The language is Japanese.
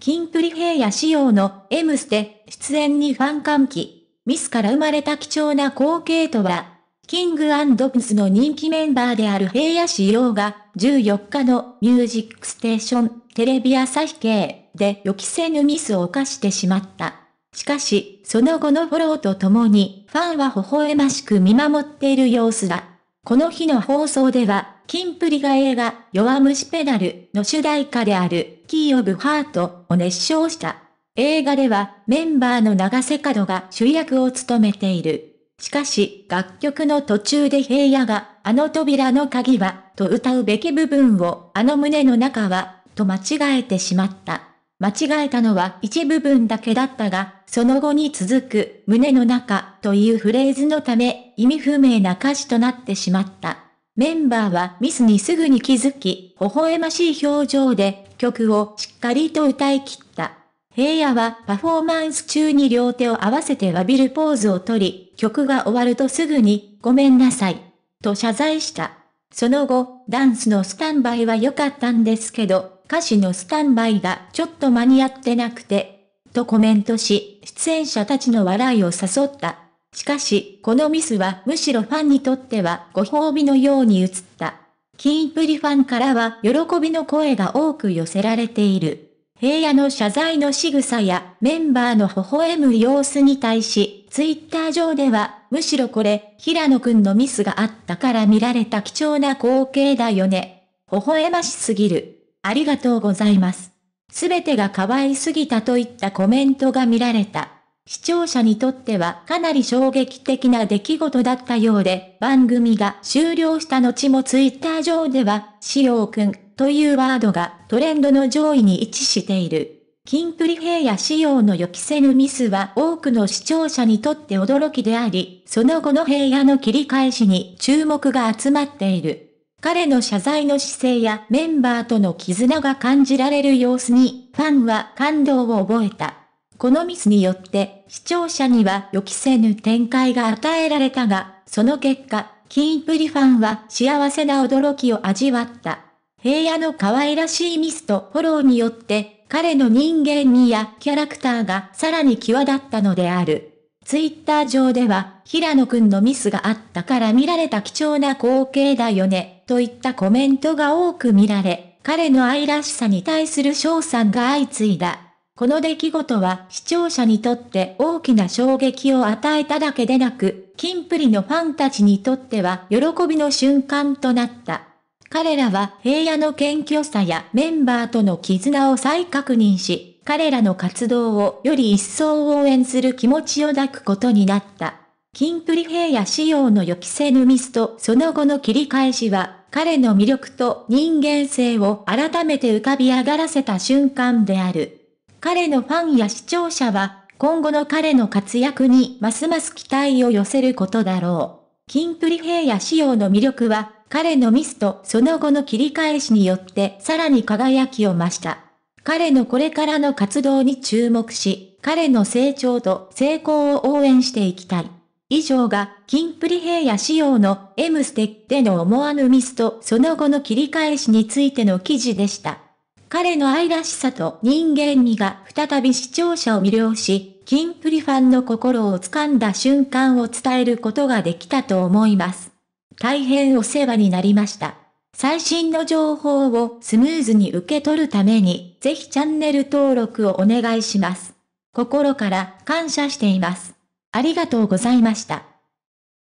キンプリ平野仕様の M ステ出演にファン歓喜。ミスから生まれた貴重な光景とは、キングプスの人気メンバーである平野仕様が14日のミュージックステーションテレビ朝日系で予期せぬミスを犯してしまった。しかし、その後のフォローとともにファンは微笑ましく見守っている様子だ。この日の放送では、キンプリが映画、弱虫ペダルの主題歌である、キー・オブ・ハートを熱唱した。映画では、メンバーの長瀬角が主役を務めている。しかし、楽曲の途中で平野が、あの扉の鍵は、と歌うべき部分を、あの胸の中は、と間違えてしまった。間違えたのは一部分だけだったが、その後に続く、胸の中というフレーズのため、意味不明な歌詞となってしまった。メンバーはミスにすぐに気づき、微笑ましい表情で曲をしっかりと歌い切った。平野はパフォーマンス中に両手を合わせて詫びるポーズをとり、曲が終わるとすぐに、ごめんなさい、と謝罪した。その後、ダンスのスタンバイは良かったんですけど、歌詞のスタンバイがちょっと間に合ってなくて、とコメントし、出演者たちの笑いを誘った。しかし、このミスはむしろファンにとってはご褒美のように映った。キンプリファンからは喜びの声が多く寄せられている。平野の謝罪の仕草やメンバーの微笑む様子に対し、ツイッター上では、むしろこれ、平野くんのミスがあったから見られた貴重な光景だよね。微笑ましすぎる。ありがとうございます。すべてが可愛すぎたといったコメントが見られた。視聴者にとってはかなり衝撃的な出来事だったようで、番組が終了した後もツイッター上では、しようくんというワードがトレンドの上位に位置している。キンプリ平野仕様の予期せぬミスは多くの視聴者にとって驚きであり、その後の平野の切り返しに注目が集まっている。彼の謝罪の姿勢やメンバーとの絆が感じられる様子に、ファンは感動を覚えた。このミスによって視聴者には予期せぬ展開が与えられたが、その結果、キンプリファンは幸せな驚きを味わった。平野の可愛らしいミスとフォローによって、彼の人間味やキャラクターがさらに際立ったのである。ツイッター上では、平野くんのミスがあったから見られた貴重な光景だよね、といったコメントが多く見られ、彼の愛らしさに対する賞賛が相次いだ。この出来事は視聴者にとって大きな衝撃を与えただけでなく、キンプリのファンたちにとっては喜びの瞬間となった。彼らは平野の謙虚さやメンバーとの絆を再確認し、彼らの活動をより一層応援する気持ちを抱くことになった。キンプリ平野仕様の予期せぬミスとその後の切り返しは、彼の魅力と人間性を改めて浮かび上がらせた瞬間である。彼のファンや視聴者は、今後の彼の活躍にますます期待を寄せることだろう。キンプリ平野仕様の魅力は、彼のミスとその後の切り返しによってさらに輝きを増した。彼のこれからの活動に注目し、彼の成長と成功を応援していきたい。以上が、キンプリ平野仕様の M ステでの思わぬミスとその後の切り返しについての記事でした。彼の愛らしさと人間味が再び視聴者を魅了し、キンプリファンの心を掴んだ瞬間を伝えることができたと思います。大変お世話になりました。最新の情報をスムーズに受け取るために、ぜひチャンネル登録をお願いします。心から感謝しています。ありがとうございました。